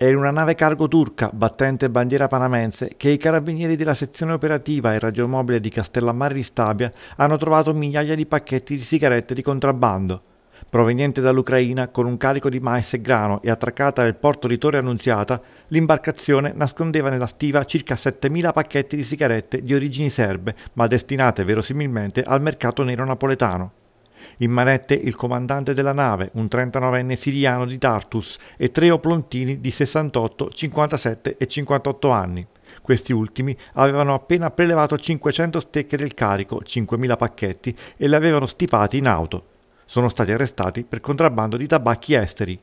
Era una nave cargo turca battente bandiera panamense che i carabinieri della sezione operativa e radiomobile di Castellammare di Stabia hanno trovato migliaia di pacchetti di sigarette di contrabbando. Proveniente dall'Ucraina con un carico di mais e grano e attraccata nel porto di Torre Annunziata, l'imbarcazione nascondeva nella stiva circa 7.000 pacchetti di sigarette di origini serbe, ma destinate verosimilmente al mercato nero napoletano in manette il comandante della nave, un 39enne siriano di Tartus, e tre oplontini di 68, 57 e 58 anni. Questi ultimi avevano appena prelevato 500 stecche del carico, 5.000 pacchetti, e le avevano stipati in auto. Sono stati arrestati per contrabbando di tabacchi esteri.